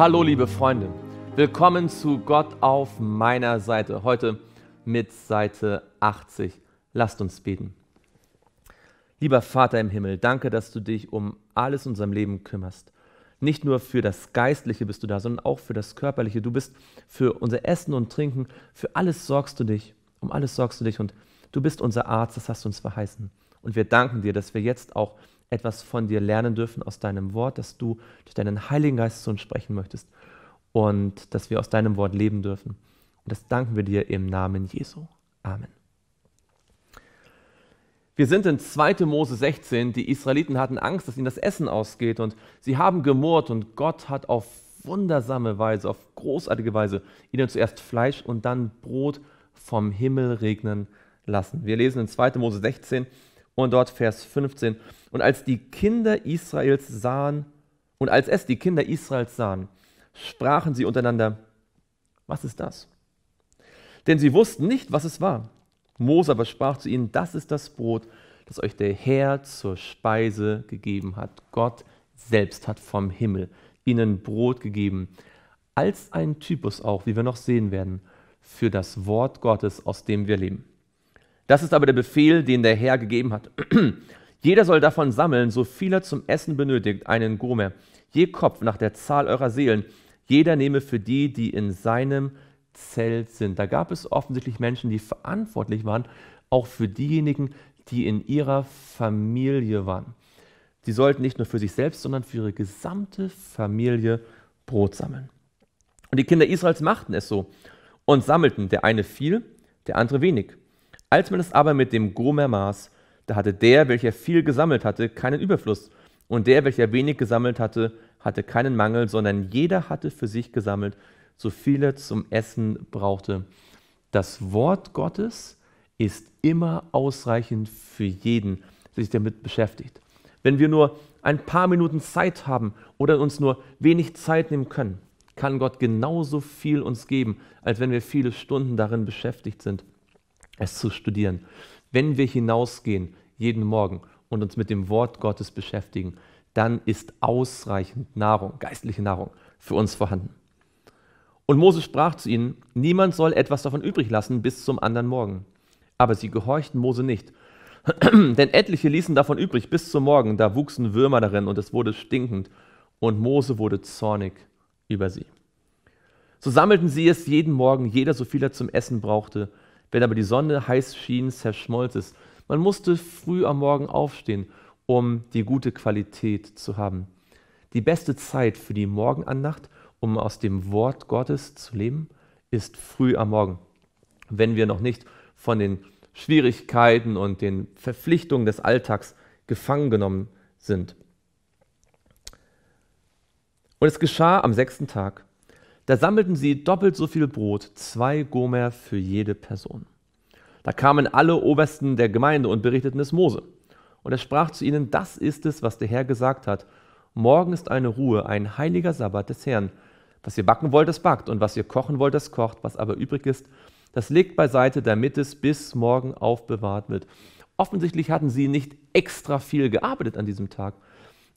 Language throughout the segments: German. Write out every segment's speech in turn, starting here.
Hallo liebe Freunde, willkommen zu Gott auf meiner Seite, heute mit Seite 80. Lasst uns beten. Lieber Vater im Himmel, danke, dass du dich um alles in unserem Leben kümmerst. Nicht nur für das Geistliche bist du da, sondern auch für das Körperliche. Du bist für unser Essen und Trinken, für alles sorgst du dich, um alles sorgst du dich und du bist unser Arzt, das hast du uns verheißen. Und wir danken dir, dass wir jetzt auch etwas von dir lernen dürfen aus deinem Wort, dass du durch deinen Heiligen Geist zu uns sprechen möchtest und dass wir aus deinem Wort leben dürfen. Und das danken wir dir im Namen Jesu. Amen. Wir sind in 2. Mose 16. Die Israeliten hatten Angst, dass ihnen das Essen ausgeht und sie haben gemurrt und Gott hat auf wundersame Weise, auf großartige Weise ihnen zuerst Fleisch und dann Brot vom Himmel regnen lassen. Wir lesen in 2. Mose 16, und dort Vers 15. Und als die Kinder Israels sahen, und als es die Kinder Israels sahen, sprachen sie untereinander, was ist das? Denn sie wussten nicht, was es war. Mose aber sprach zu ihnen, das ist das Brot, das euch der Herr zur Speise gegeben hat. Gott selbst hat vom Himmel ihnen Brot gegeben, als ein Typus auch, wie wir noch sehen werden, für das Wort Gottes, aus dem wir leben. Das ist aber der Befehl, den der Herr gegeben hat. Jeder soll davon sammeln, so viel er zum Essen benötigt, einen Gomer, je Kopf nach der Zahl eurer Seelen. Jeder nehme für die, die in seinem Zelt sind. Da gab es offensichtlich Menschen, die verantwortlich waren, auch für diejenigen, die in ihrer Familie waren. Sie sollten nicht nur für sich selbst, sondern für ihre gesamte Familie Brot sammeln. Und die Kinder Israels machten es so und sammelten, der eine viel, der andere wenig. Als man es aber mit dem Gomer maß, da hatte der, welcher viel gesammelt hatte, keinen Überfluss, und der, welcher wenig gesammelt hatte, hatte keinen Mangel, sondern jeder hatte für sich gesammelt, so viel er zum Essen brauchte. Das Wort Gottes ist immer ausreichend für jeden, der sich damit beschäftigt. Wenn wir nur ein paar Minuten Zeit haben oder uns nur wenig Zeit nehmen können, kann Gott genauso viel uns geben, als wenn wir viele Stunden darin beschäftigt sind es zu studieren. Wenn wir hinausgehen jeden Morgen und uns mit dem Wort Gottes beschäftigen, dann ist ausreichend Nahrung, geistliche Nahrung für uns vorhanden. Und Moses sprach zu ihnen, niemand soll etwas davon übrig lassen bis zum anderen Morgen. Aber sie gehorchten Mose nicht. Denn etliche ließen davon übrig bis zum Morgen, da wuchsen Würmer darin und es wurde stinkend. Und Mose wurde zornig über sie. So sammelten sie es jeden Morgen, jeder so viel er zum Essen brauchte. Wenn aber die Sonne heiß schien, zerschmolz es. Man musste früh am Morgen aufstehen, um die gute Qualität zu haben. Die beste Zeit für die Morgenandacht, um aus dem Wort Gottes zu leben, ist früh am Morgen. Wenn wir noch nicht von den Schwierigkeiten und den Verpflichtungen des Alltags gefangen genommen sind. Und es geschah am sechsten Tag, da sammelten sie doppelt so viel Brot, zwei Gomer für jede Person. Da kamen alle Obersten der Gemeinde und berichteten es Mose. Und er sprach zu ihnen, das ist es, was der Herr gesagt hat. Morgen ist eine Ruhe, ein heiliger Sabbat des Herrn. Was ihr backen wollt, das backt, und was ihr kochen wollt, das kocht, was aber übrig ist, das legt beiseite, damit es bis morgen aufbewahrt wird. Offensichtlich hatten sie nicht extra viel gearbeitet an diesem Tag,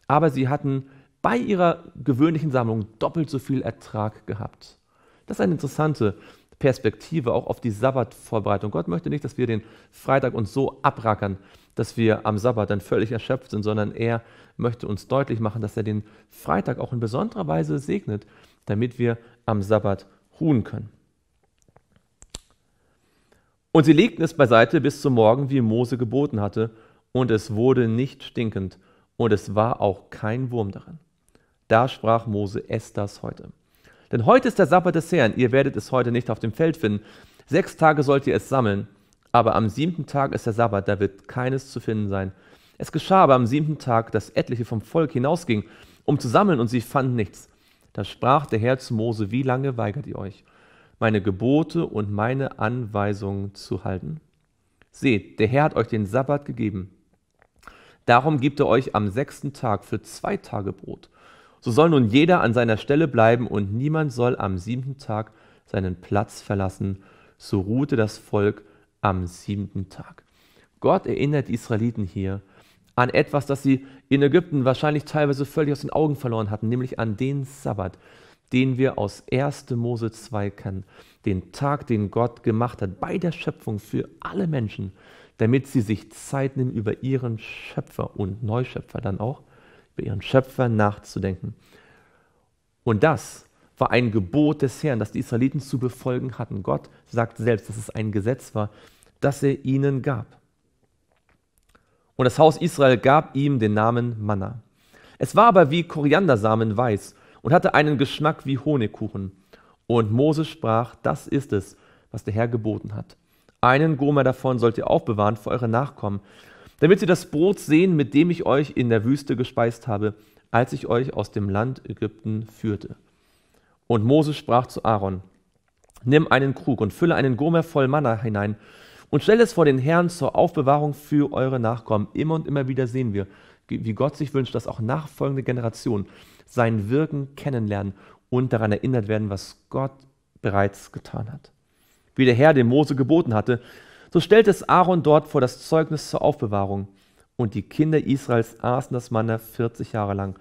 aber sie hatten bei ihrer gewöhnlichen Sammlung doppelt so viel Ertrag gehabt. Das ist eine interessante Perspektive auch auf die Sabbatvorbereitung. Gott möchte nicht, dass wir den Freitag uns so abrackern, dass wir am Sabbat dann völlig erschöpft sind, sondern er möchte uns deutlich machen, dass er den Freitag auch in besonderer Weise segnet, damit wir am Sabbat ruhen können. Und sie legten es beiseite bis zum Morgen, wie Mose geboten hatte, und es wurde nicht stinkend, und es war auch kein Wurm darin. Da sprach Mose, es das heute. Denn heute ist der Sabbat des Herrn, ihr werdet es heute nicht auf dem Feld finden. Sechs Tage sollt ihr es sammeln, aber am siebten Tag ist der Sabbat, da wird keines zu finden sein. Es geschah aber am siebten Tag, dass etliche vom Volk hinausgingen, um zu sammeln, und sie fanden nichts. Da sprach der Herr zu Mose, wie lange weigert ihr euch, meine Gebote und meine Anweisungen zu halten? Seht, der Herr hat euch den Sabbat gegeben. Darum gibt er euch am sechsten Tag für zwei Tage Brot so soll nun jeder an seiner Stelle bleiben und niemand soll am siebten Tag seinen Platz verlassen. So ruhte das Volk am siebten Tag. Gott erinnert die Israeliten hier an etwas, das sie in Ägypten wahrscheinlich teilweise völlig aus den Augen verloren hatten, nämlich an den Sabbat, den wir aus 1. Mose 2 kennen, den Tag, den Gott gemacht hat bei der Schöpfung für alle Menschen, damit sie sich Zeit nehmen über ihren Schöpfer und Neuschöpfer dann auch über ihren Schöpfer nachzudenken. Und das war ein Gebot des Herrn, das die Israeliten zu befolgen hatten. Gott sagt selbst, dass es ein Gesetz war, das er ihnen gab. Und das Haus Israel gab ihm den Namen Manna. Es war aber wie Koriandersamen weiß und hatte einen Geschmack wie Honigkuchen. Und Mose sprach, das ist es, was der Herr geboten hat. Einen Gomer davon sollt ihr aufbewahren für eure Nachkommen, damit sie das Brot sehen, mit dem ich euch in der Wüste gespeist habe, als ich euch aus dem Land Ägypten führte. Und Mose sprach zu Aaron, Nimm einen Krug und fülle einen Gomer voll Manna hinein und stell es vor den Herrn zur Aufbewahrung für eure Nachkommen. Immer und immer wieder sehen wir, wie Gott sich wünscht, dass auch nachfolgende Generationen sein Wirken kennenlernen und daran erinnert werden, was Gott bereits getan hat. Wie der Herr dem Mose geboten hatte, so stellte es Aaron dort vor das Zeugnis zur Aufbewahrung. Und die Kinder Israels aßen das Manna 40 Jahre lang,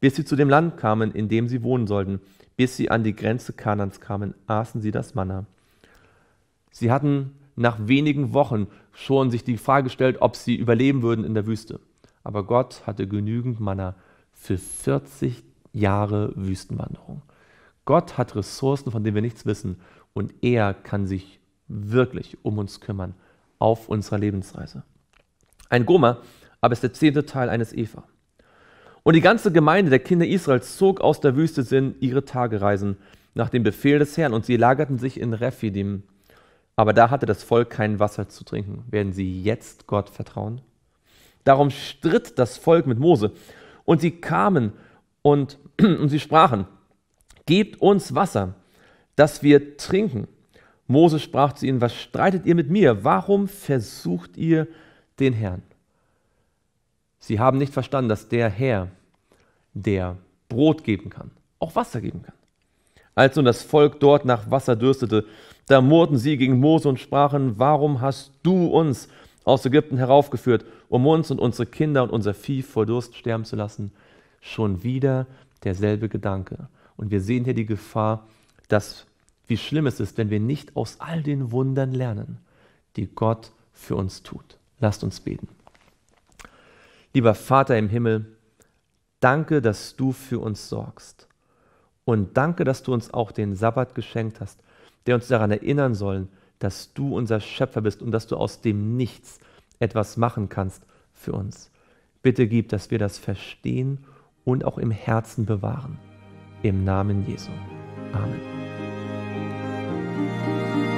bis sie zu dem Land kamen, in dem sie wohnen sollten. Bis sie an die Grenze Kanans kamen, aßen sie das Manna. Sie hatten nach wenigen Wochen schon sich die Frage gestellt, ob sie überleben würden in der Wüste. Aber Gott hatte genügend Manna für 40 Jahre Wüstenwanderung. Gott hat Ressourcen, von denen wir nichts wissen, und er kann sich wirklich um uns kümmern auf unserer Lebensreise. Ein Goma, aber ist der zehnte Teil eines Eva. Und die ganze Gemeinde der Kinder Israels zog aus der Wüste Sinn ihre Tagereisen nach dem Befehl des Herrn und sie lagerten sich in Rephidim. Aber da hatte das Volk kein Wasser zu trinken. Werden sie jetzt Gott vertrauen? Darum stritt das Volk mit Mose und sie kamen und, und sie sprachen, gebt uns Wasser, dass wir trinken. Mose sprach zu ihnen, was streitet ihr mit mir? Warum versucht ihr den Herrn? Sie haben nicht verstanden, dass der Herr, der Brot geben kann, auch Wasser geben kann. Als nun das Volk dort nach Wasser dürstete, da murrten sie gegen Mose und sprachen, warum hast du uns aus Ägypten heraufgeführt, um uns und unsere Kinder und unser Vieh vor Durst sterben zu lassen? Schon wieder derselbe Gedanke. Und wir sehen hier die Gefahr, dass wie schlimm es ist, wenn wir nicht aus all den Wundern lernen, die Gott für uns tut. Lasst uns beten. Lieber Vater im Himmel, danke, dass du für uns sorgst. Und danke, dass du uns auch den Sabbat geschenkt hast, der uns daran erinnern soll, dass du unser Schöpfer bist und dass du aus dem Nichts etwas machen kannst für uns. Bitte gib, dass wir das verstehen und auch im Herzen bewahren. Im Namen Jesu. Amen. you